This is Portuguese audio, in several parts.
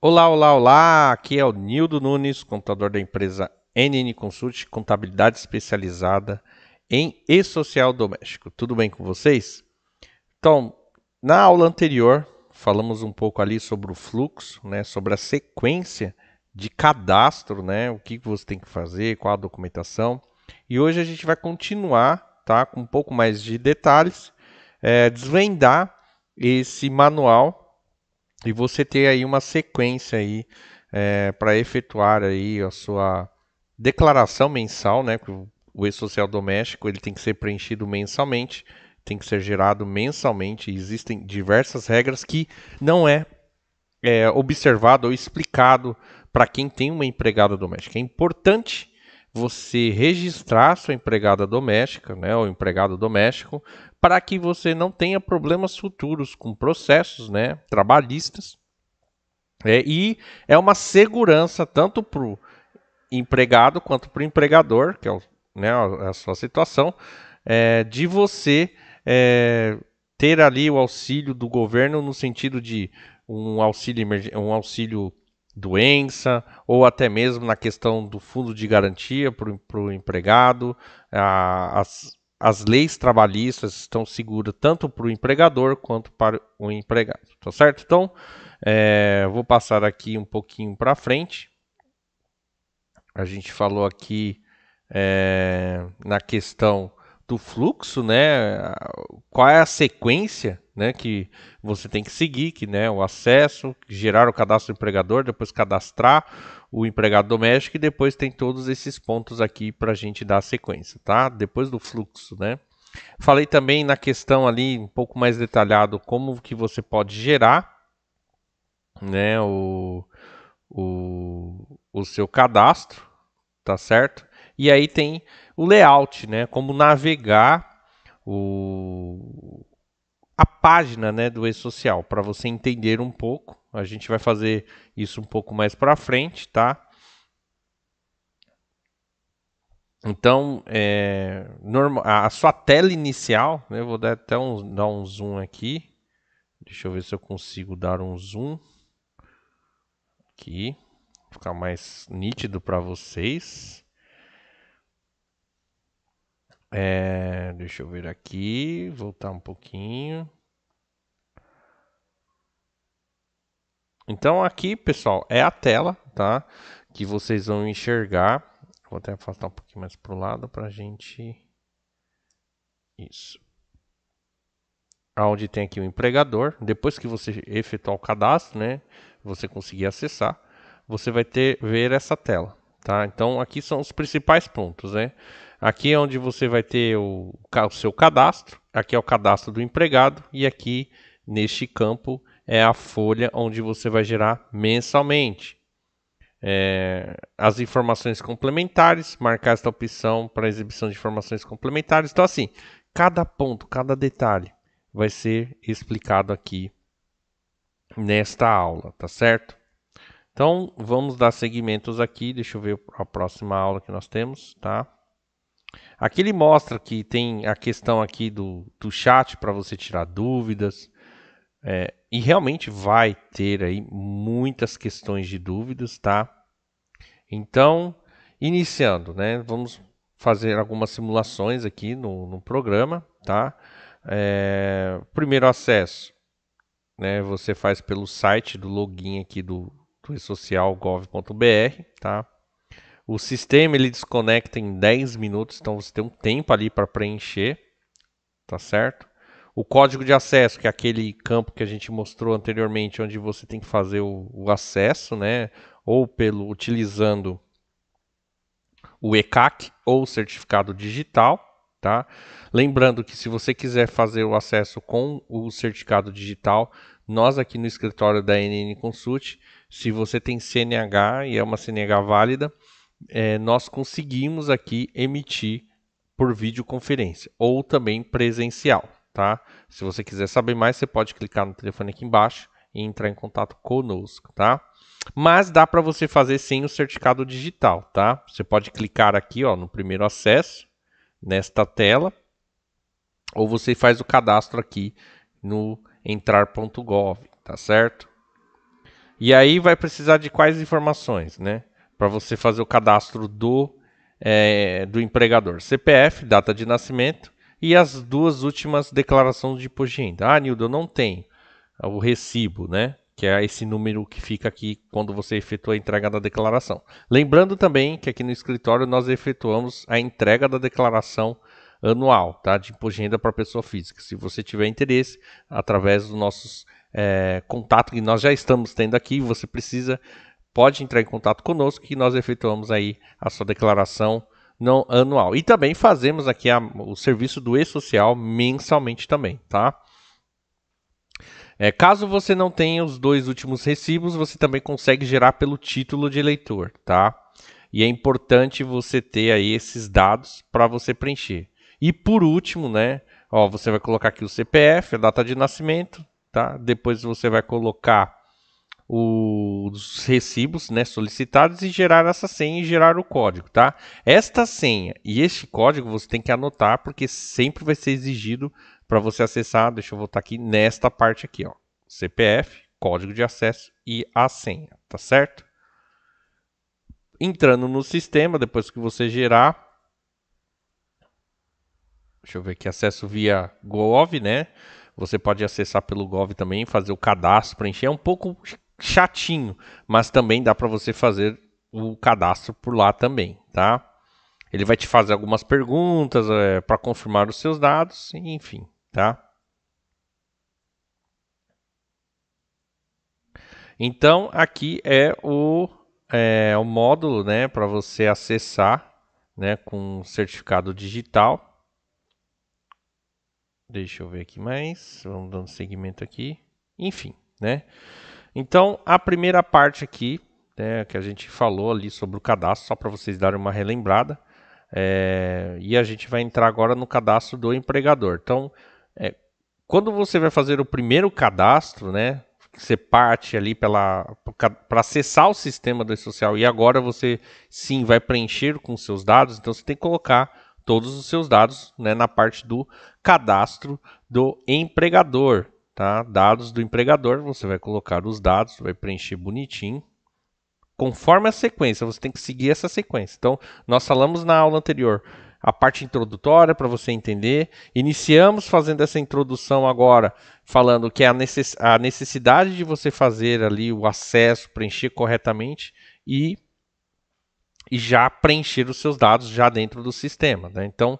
Olá, olá, olá! Aqui é o Nildo Nunes, contador da empresa NN Consult, contabilidade especializada em e-social doméstico. Tudo bem com vocês? Então, na aula anterior, falamos um pouco ali sobre o fluxo, né, sobre a sequência de cadastro, né, o que você tem que fazer, qual a documentação. E hoje a gente vai continuar tá, com um pouco mais de detalhes, é, desvendar esse manual e você ter aí uma sequência aí é, para efetuar aí a sua declaração mensal, né? O e-social doméstico ele tem que ser preenchido mensalmente, tem que ser gerado mensalmente. Existem diversas regras que não é, é observado ou explicado para quem tem uma empregada doméstica. É importante você registrar sua empregada doméstica, né, ou empregado doméstico, para que você não tenha problemas futuros com processos, né, trabalhistas. É, e é uma segurança tanto para o empregado quanto para o empregador, que é o, né, a sua situação, é, de você é, ter ali o auxílio do governo no sentido de um auxílio, um auxílio doença, ou até mesmo na questão do fundo de garantia para o empregado. A, as, as leis trabalhistas estão seguras tanto para o empregador quanto para o empregado, tá certo? Então, é, vou passar aqui um pouquinho para frente. A gente falou aqui é, na questão do fluxo, né? Qual é a sequência, né? Que você tem que seguir, que né? O acesso, gerar o cadastro do empregador, depois cadastrar o empregado doméstico e depois tem todos esses pontos aqui para a gente dar a sequência, tá? Depois do fluxo, né? Falei também na questão ali um pouco mais detalhado como que você pode gerar, né? O, o, o seu cadastro, tá certo? E aí tem o layout, né? Como navegar o, a página né, do E-Social, para você entender um pouco. A gente vai fazer isso um pouco mais para frente, tá? Então, é, normal, a sua tela inicial, né, eu vou dar até um, dar um zoom aqui. Deixa eu ver se eu consigo dar um zoom aqui, ficar mais nítido para vocês. É, deixa eu ver aqui, voltar um pouquinho. Então aqui, pessoal, é a tela, tá? Que vocês vão enxergar. Vou até afastar um pouquinho mais para o lado para a gente... Isso. Onde tem aqui o empregador. Depois que você efetuar o cadastro, né? Você conseguir acessar, você vai ter ver essa tela, tá? Então aqui são os principais pontos, né? Aqui é onde você vai ter o, o seu cadastro, aqui é o cadastro do empregado e aqui neste campo é a folha onde você vai gerar mensalmente. É, as informações complementares, marcar esta opção para exibição de informações complementares. Então, assim, cada ponto, cada detalhe vai ser explicado aqui nesta aula, tá certo? Então, vamos dar segmentos aqui. Deixa eu ver a próxima aula que nós temos, tá? Aqui ele mostra que tem a questão aqui do, do chat para você tirar dúvidas. É, e realmente vai ter aí muitas questões de dúvidas, tá? Então, iniciando, né? Vamos fazer algumas simulações aqui no, no programa, tá? É, primeiro acesso, né? Você faz pelo site do login aqui do, do social.gov.br, tá? O sistema ele desconecta em 10 minutos, então você tem um tempo ali para preencher, tá certo? O código de acesso, que é aquele campo que a gente mostrou anteriormente, onde você tem que fazer o, o acesso, né? Ou pelo utilizando o ECAC ou certificado digital, tá? Lembrando que se você quiser fazer o acesso com o certificado digital, nós aqui no escritório da NN Consult, se você tem CNH e é uma CNH válida, é, nós conseguimos aqui emitir por videoconferência ou também presencial, tá? Se você quiser saber mais, você pode clicar no telefone aqui embaixo e entrar em contato conosco, tá? Mas dá para você fazer sem o certificado digital, tá? Você pode clicar aqui, ó, no primeiro acesso, nesta tela, ou você faz o cadastro aqui no entrar.gov, tá certo? E aí vai precisar de quais informações, né? para você fazer o cadastro do, é, do empregador. CPF, data de nascimento e as duas últimas declarações de imposto de renda. Ah, Nildo, eu não tenho o recibo, né? Que é esse número que fica aqui quando você efetua a entrega da declaração. Lembrando também que aqui no escritório nós efetuamos a entrega da declaração anual, tá? De imposto de renda para pessoa física. Se você tiver interesse, através dos nossos é, contatos que nós já estamos tendo aqui, você precisa pode entrar em contato conosco que nós efetuamos aí a sua declaração não anual. E também fazemos aqui a, o serviço do e-social mensalmente também, tá? É, caso você não tenha os dois últimos recibos, você também consegue gerar pelo título de eleitor, tá? E é importante você ter aí esses dados para você preencher. E por último, né? Ó, você vai colocar aqui o CPF, a data de nascimento, tá? Depois você vai colocar os recibos né, solicitados e gerar essa senha e gerar o código, tá? Esta senha e este código você tem que anotar porque sempre vai ser exigido para você acessar. Deixa eu voltar aqui nesta parte aqui, ó. CPF, código de acesso e a senha, tá certo? Entrando no sistema, depois que você gerar, deixa eu ver aqui, acesso via Gov, né? Você pode acessar pelo Gov também, fazer o cadastro, preencher. É um pouco chatinho, mas também dá para você fazer o cadastro por lá também, tá? Ele vai te fazer algumas perguntas é, para confirmar os seus dados, enfim, tá? Então aqui é o, é, o módulo, né, para você acessar, né, com certificado digital. Deixa eu ver aqui mais, vamos dando seguimento aqui. Enfim, né? Então, a primeira parte aqui, né, que a gente falou ali sobre o cadastro, só para vocês darem uma relembrada, é, e a gente vai entrar agora no cadastro do empregador. Então, é, quando você vai fazer o primeiro cadastro, né, você parte ali para acessar o sistema do social e agora você sim vai preencher com seus dados, então você tem que colocar todos os seus dados né, na parte do cadastro do empregador. Tá? Dados do empregador, você vai colocar os dados, vai preencher bonitinho. Conforme a sequência, você tem que seguir essa sequência. Então, nós falamos na aula anterior a parte introdutória para você entender. Iniciamos fazendo essa introdução agora, falando que é a necessidade de você fazer ali o acesso, preencher corretamente e e já preencher os seus dados já dentro do sistema. Né? Então,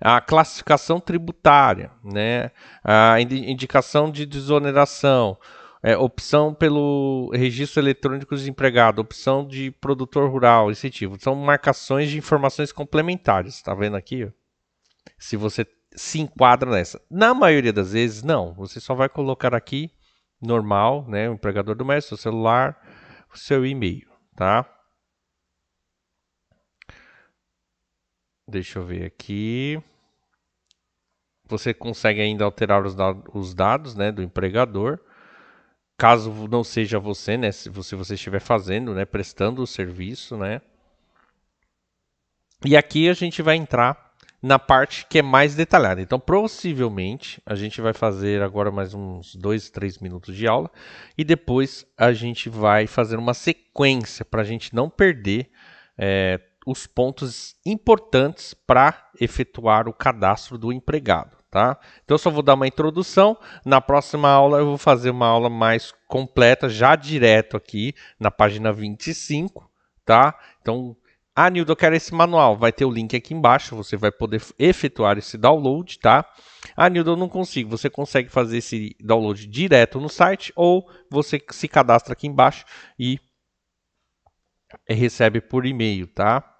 a classificação tributária, né? a indicação de desoneração, é, opção pelo registro eletrônico de empregado, opção de produtor rural, incentivo. São marcações de informações complementares, está vendo aqui? Se você se enquadra nessa. Na maioria das vezes, não. Você só vai colocar aqui normal, né? O empregador do mestre, seu celular, o seu e-mail, tá? Deixa eu ver aqui. Você consegue ainda alterar os, da os dados né, do empregador, caso não seja você, né? Se você, você estiver fazendo, né? Prestando o serviço, né? E aqui a gente vai entrar na parte que é mais detalhada. Então, possivelmente, a gente vai fazer agora mais uns dois, três minutos de aula e depois a gente vai fazer uma sequência para a gente não perder é, os pontos importantes para efetuar o cadastro do empregado. Tá? Então, eu só vou dar uma introdução. Na próxima aula, eu vou fazer uma aula mais completa, já direto aqui na página 25. Tá? Então, ah, Nildo, eu quero esse manual. Vai ter o link aqui embaixo, você vai poder efetuar esse download, tá? Ah, Nildo, eu não consigo. Você consegue fazer esse download direto no site ou você se cadastra aqui embaixo e recebe por e-mail, tá?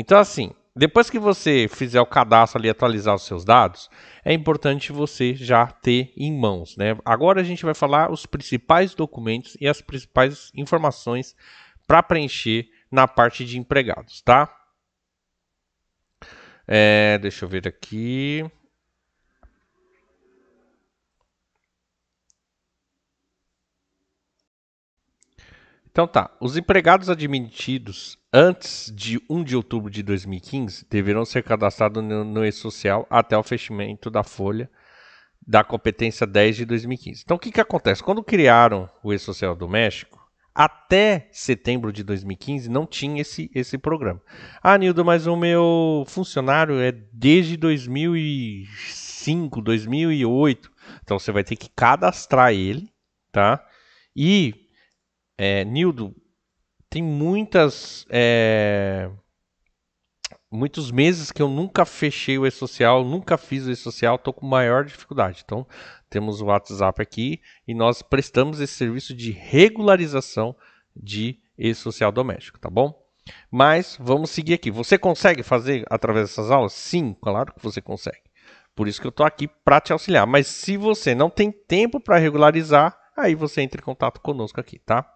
Então, assim, depois que você fizer o cadastro ali, atualizar os seus dados, é importante você já ter em mãos, né? Agora a gente vai falar os principais documentos e as principais informações para preencher na parte de empregados, tá? É, deixa eu ver aqui. Então tá, os empregados admitidos antes de 1 de outubro de 2015 deverão ser cadastrados no, no e-social até o fechamento da folha da competência 10 de 2015. Então o que, que acontece? Quando criaram o e-social do México, até setembro de 2015 não tinha esse, esse programa. Ah, Nildo, mas o meu funcionário é desde 2005, 2008. Então você vai ter que cadastrar ele, tá? E é, Nildo, tem muitas. É, muitos meses que eu nunca fechei o e-social, nunca fiz o e-social, estou com maior dificuldade. Então, temos o WhatsApp aqui e nós prestamos esse serviço de regularização de e-social doméstico, tá bom? Mas vamos seguir aqui. Você consegue fazer através dessas aulas? Sim, claro que você consegue. Por isso que eu estou aqui para te auxiliar. Mas se você não tem tempo para regularizar, aí você entra em contato conosco aqui, tá?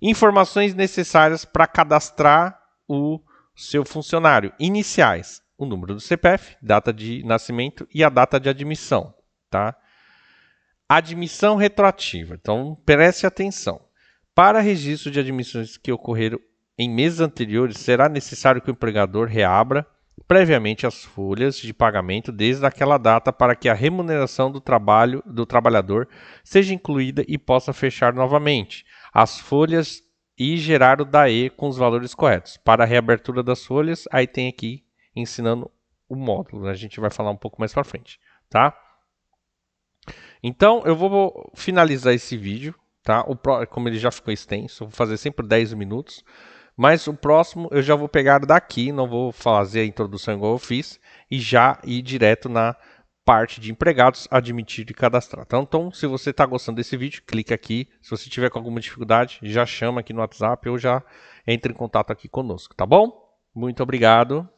Informações necessárias para cadastrar o seu funcionário. Iniciais: o número do CPF, data de nascimento e a data de admissão, tá? Admissão retroativa. Então, preste atenção. Para registro de admissões que ocorreram em meses anteriores, será necessário que o empregador reabra previamente as folhas de pagamento desde aquela data para que a remuneração do trabalho do trabalhador seja incluída e possa fechar novamente as folhas e gerar o DAE com os valores corretos. Para a reabertura das folhas, aí tem aqui ensinando o módulo. A gente vai falar um pouco mais para frente, tá? Então, eu vou finalizar esse vídeo, tá? O pro... Como ele já ficou extenso, vou fazer sempre 10 minutos. Mas o próximo eu já vou pegar daqui, não vou fazer a introdução igual eu fiz, e já ir direto na parte de empregados admitido e cadastrado. Então, tá? então se você está gostando desse vídeo, clique aqui. Se você tiver com alguma dificuldade, já chama aqui no WhatsApp ou já entre em contato aqui conosco, tá bom? Muito obrigado.